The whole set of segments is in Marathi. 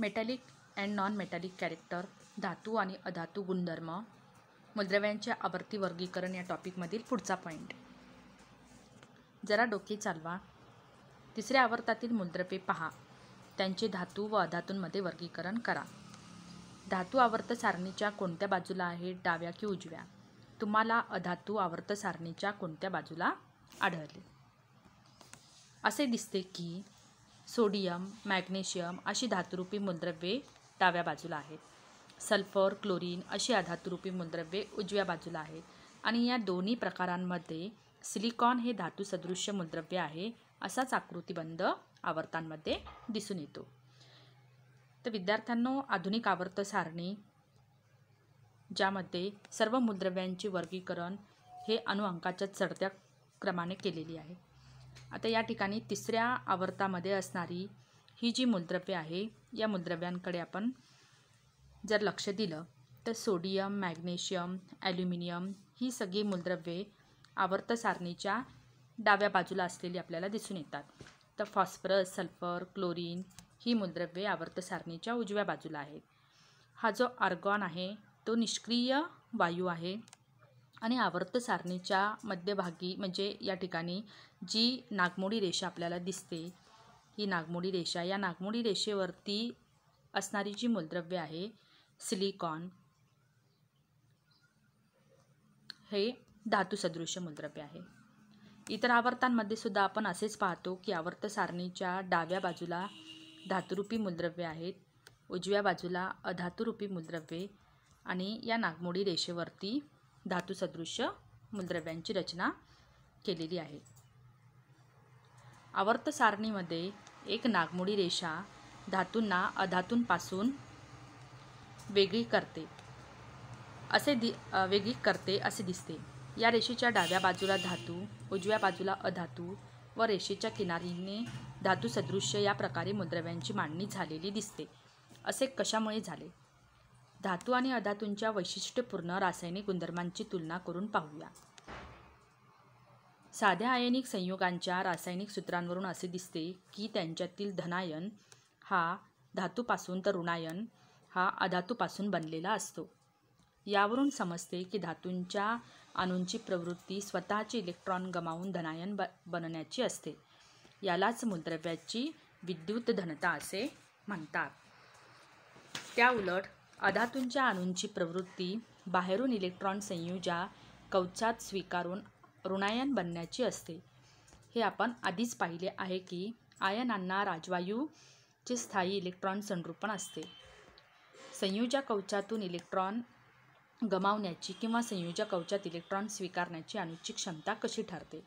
metallic and non metallic character धातू आणि अधातू गुणधर्म मूलद्रव्यांचे आवर्ती वर्गीकरण या टॉपिकमधील पुढचा पॉईंट जरा डोके चालवा तिसऱ्या आवर्तातील मूलद्रव्ये पहा त्यांचे धातू व अधातूंमध्ये वर्गीकरण करा धातू आवर्त सारणीच्या कोणत्या बाजूला आहे डाव्या की उजव्या तुम्हाला अधातू आवर्त सारणीच्या कोणत्या बाजूला आढळले असे दिसते की सोडियम मॅग्नेशियम अशी धातुरूपी मूलद्रव्ये डाव्या बाजूला आहेत सल्फर क्लोरीन अशी अधातुरूपी मूलद्रव्ये उजव्या बाजूला आहेत आणि या दोन्ही प्रकारांमध्ये सिलिकॉन हे धातुसदृश्य मूलद्रव्य आहे असाच आकृतीबंध आवर्तांमध्ये दिसून येतो तर विद्यार्थ्यांनो आधुनिक आवर्त सारणी ज्यामध्ये सर्व मूलद्रव्यांचे वर्गीकरण हे अणुअंकाच्या चढत्या क्रमाने केलेली आहे आता या ठिकाणी तिसऱ्या आवर्तामध्ये असणारी ही जी मूलद्रव्य आहे या मूलद्रव्यांकडे आपण जर लक्ष दिलं तर सोडियम मॅग्नेशियम ॲल्युमिनियम ही सगळी मूलद्रव्ये आवर्त सारणीच्या डाव्या बाजूला असलेली आपल्याला दिसून येतात तर फॉस्फरस सल्फर क्लोरीन ही मूलद्रव्ये आवर्त सारणीच्या उजव्या बाजूला आहेत हा जो आर्गॉन आहे तो निष्क्रिय वायू आहे आणि आवर्त सारणीच्या मध्यभागी म्हणजे या ठिकाणी जी नागमोडी रेषा आपल्याला दिसते ही नागमोडी रेषा या नागमोडी रेषेवरती असणारी जी मूलद्रव्य आहे सिलिकॉन हे धातुसदृश मूलद्रव्य आहे इतर आवर्तांमध्ये सुद्धा आपण असेच पाहतो की आवर्त सारणीच्या डाव्या बाजूला धातुरूपी मूलद्रव्ये आहेत उजव्या बाजूला अधातुरूपी मूलद्रव्ये आणि या नागमोडी रेषेवरती धातुसदृश्य मूलद्रव्यांची रचना केलेली आहे आवर्त सारणीमध्ये एक नागमोडी रेषा धातूंना अधातूंपासून वेगळी करते असे दि वेगळी करते असे दिसते या रेषेच्या डाव्या बाजूला धातू उजव्या बाजूला अधातू व रेषेच्या किनारीने धातुसदृश्य या प्रकारे मूलद्रव्यांची मांडणी झालेली दिसते असे कशामुळे झाले धातू आणि अधातूंच्या वैशिष्ट्यपूर्ण रासायनिक गुणधर्मांची तुलना करून पाहूया साध्या आयनिक संयोगांच्या रासायनिक सूत्रांवरून असे दिसते की त्यांच्यातील धनायन हा धातूपासून तर ऋणायन हा अधातूपासून बनलेला असतो यावरून समजते की धातूंच्या अणूंची प्रवृत्ती स्वतःचे इलेक्ट्रॉन गमावून धनायन ब बनण्याची असते यालाच मूलद्रव्याची विद्युत धनता असे म्हणतात त्या उलट अधातूंच्या अणूंची प्रवृत्ती बाहेरून इलेक्ट्रॉन संयुजा कवचात स्वीकारून ऋणायन बनण्याची असते हे आपण आधीच पाहिले आहे की आयनांना राजवायूचे स्थायी इलेक्ट्रॉन संरूपण असते संयुजा कवचातून इलेक्ट्रॉन गमावण्याची किंवा संयुजा कवचात इलेक्ट्रॉन स्वीकारण्याची अणूची क्षमता कशी ठरते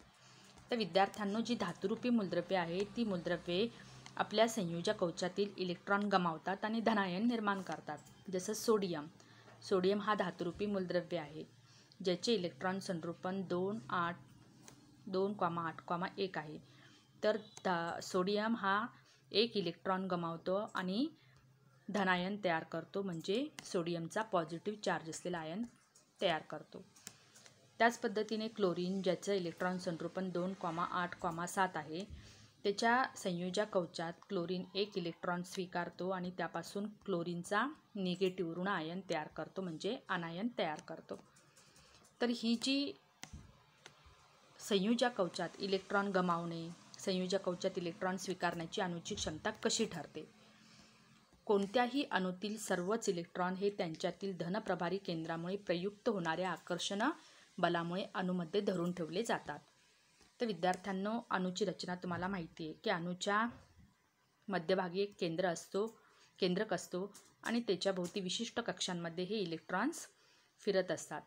तर विद्यार्थ्यांनो जी धातुरूपी मूलद्रव्ये आहे ती मूलद्रव्ये आपल्या संयोजक कवचातील इलेक्ट्रॉन गमावतात आणि धनायन निर्माण करतात जसं सोडियम सोडियम हा धातुरूपी मूलद्रव्य आहे ज्याचे इलेक्ट्रॉन संरूपण दोन आठ दोन क्वामा आठ क्वामा एक आहे तर धा सोडियम हा एक इलेक्ट्रॉन गमावतो आणि धनायन तयार करतो म्हणजे सोडियमचा पॉझिटिव्ह चार्ज असलेला आयन तयार करतो त्याच पद्धतीने क्लोरीन ज्याचं इलेक्ट्रॉन संरूपण दोन क्वामा आठ क्वामा सात आहे त्याच्या संयुजा कवचात क्लोरीन एक इलेक्ट्रॉन स्वीकारतो आणि त्यापासून क्लोरीनचा निगेटिव्ह ऋण आयन तयार करतो म्हणजे अनायन तयार करतो तर ही जी संयोजा कवचात इलेक्ट्रॉन गमावणे संयोजा कवचात इलेक्ट्रॉन स्वीकारण्याची अणूची क्षमता कशी ठरते कोणत्याही अणूतील सर्वच इलेक्ट्रॉन हे त्यांच्यातील धनप्रभारी केंद्रामुळे प्रयुक्त होणाऱ्या आकर्षण बलामुळे अणूमध्ये धरून ठेवले जातात तर विद्यार्थ्यांनो अणूची रचना तुम्हाला माहिती आहे की अणूच्या मध्यभागी एक केंद्र असतो केंद्रक असतो आणि त्याच्याभोवती विशिष्ट कक्षांमध्ये हे इलेक्ट्रॉन्स फिरत असतात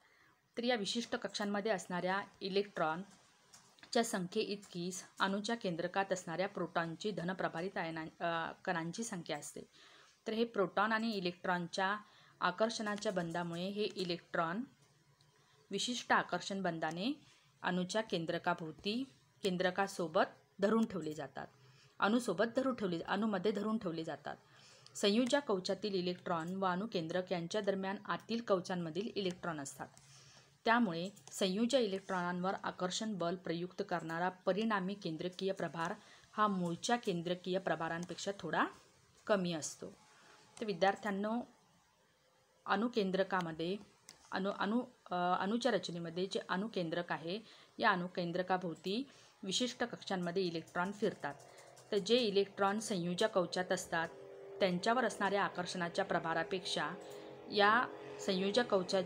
तर या विशिष्ट कक्षांमध्ये असणाऱ्या इलेक्ट्रॉनच्या संख्ये इतकीच अणूच्या केंद्रकात असणाऱ्या प्रोटॉनची धनप्रभारित आयना कणांची संख्या असते तर हे प्रोटॉन आणि इलेक्ट्रॉनच्या आकर्षणाच्या बंधामुळे हे इलेक्ट्रॉन विशिष्ट आकर्षण बंधाने अणूच्या केंद्रकाभोवती केंद्रकासोबत धरून ठेवले जातात अणूसोबत धरून ठेवले अणूमध्ये धरून ठेवले जातात संयुजा कवचातील इलेक्ट्रॉन व अणुकेंद्रक यांच्या दरम्यान आतील कवचांमधील इलेक्ट्रॉन असतात त्यामुळे संयुज इलेक्ट्रॉनांवर आकर्षण बल प्रयुक्त करणारा परिणामी केंद्रकीय प्रभार हा मूळच्या केंद्रकीय प्रभारांपेक्षा थोडा कमी असतो तर विद्यार्थ्यांनो अणुकेंद्रकामध्ये अनु अनु अणुच्या रचनेमध्ये जे अणुकेंद्रक आहे या अणुकेंद्रकाभोवती विशिष्ट कक्षांमध्ये इलेक्ट्रॉन फिरतात तर जे इलेक्ट्रॉन संयुजा कवचात असतात त्यांच्यावर असणाऱ्या आकर्षणाच्या प्रभारापेक्षा या संयुजा कवचा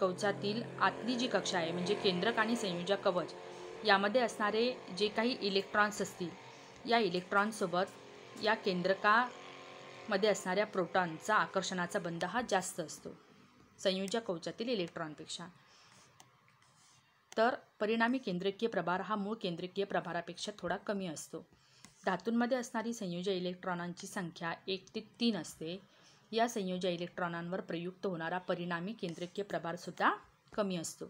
कवचातील आतली जी कक्षा आहे म्हणजे केंद्रक आणि संयुजा कवच यामध्ये असणारे जे काही इलेक्ट्रॉन्स असतील या इलेक्ट्रॉनसोबत या केंद्रकामध्ये असणाऱ्या प्रोटॉनचा आकर्षणाचा बंध हा जास्त असतो संयोजक कवचातील इलेक्ट्रॉनपेक्षा तर परिणामी केंद्रकीय प्रभार हा मूळ केंद्रकीय प्रभारापेक्षा थोडा कमी असतो धातूंमध्ये असणारी संयोज इलेक्ट्रॉनांची संख्या एक ते तीन असते या संयोज इलेक्ट्रॉनांवर प्रयुक्त होणारा परिणामी केंद्रकीय प्रभारसुद्धा कमी असतो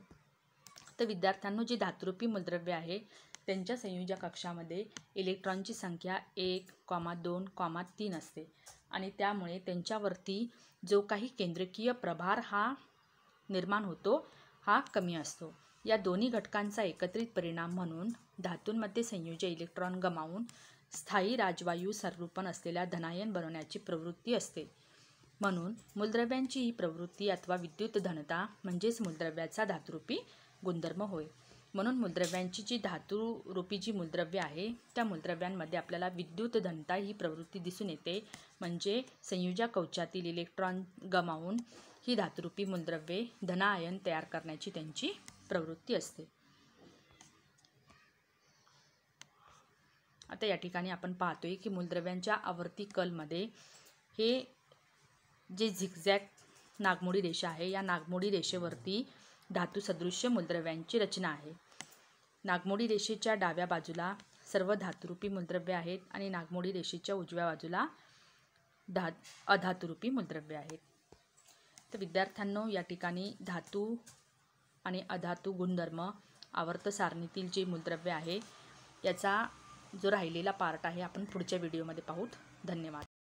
तर विद्यार्थ्यांनो जी धातुरूपी मूलद्रव्य आहे त्यांच्या संयोजक कक्षामध्ये इलेक्ट्रॉनची संख्या एक कॉमा दोन कॉमा तीन असते आणि त्यामुळे त्यांच्यावरती जो काही केंद्रकीय प्रभार हा निर्माण होतो हा कमी असतो या दोन्ही घटकांचा एकत्रित परिणाम म्हणून धातूंमध्ये संयोजी इलेक्ट्रॉन गमावून स्थायी राजवायू सर्वरूपण असलेल्या धनायन बनवण्याची प्रवृत्ती असते म्हणून मूलद्रव्यांची ही प्रवृत्ती अथवा विद्युत धनता म्हणजेच मूलद्रव्याचा धातुरूपी गुणधर्म होय म्हणून मूलद्रव्यांची जी धातू रूपी जी मूलद्रव्य आहे त्या मूलद्रव्यांमध्ये आपल्याला विद्युत धनता ही प्रवृत्ती दिसून येते म्हणजे संयुजा कवचातील इलेक्ट्रॉन गमावून ही धातुरूपी मूलद्रव्ये धनायन तयार करण्याची त्यांची प्रवृत्ती असते आता या ठिकाणी आपण पाहतोय की मूलद्रव्यांच्या आवर्ती कलमध्ये हे जे झिगझॅग नागमोडी रेषा आहे या नागमोडी रेषेवरती धातुसदृश्य मूलद्रव्यांची रचना आहे नागमोडी रेषेच्या डाव्या बाजूला सर्व धातुरूपी मूलद्रव्य आहेत आणि नागमोडी रेषेच्या उजव्या बाजूला धा अधातुरूपी मूलद्रव्य आहेत तर विद्यार्थ्यांनो या ठिकाणी धातू आणि अधातू गुणधर्म आवर्त सारणीतील जे मूलद्रव्य आहे याचा जो राहिलेला पार्ट आहे आपण पुढच्या व्हिडिओमध्ये पाहूत धन्यवाद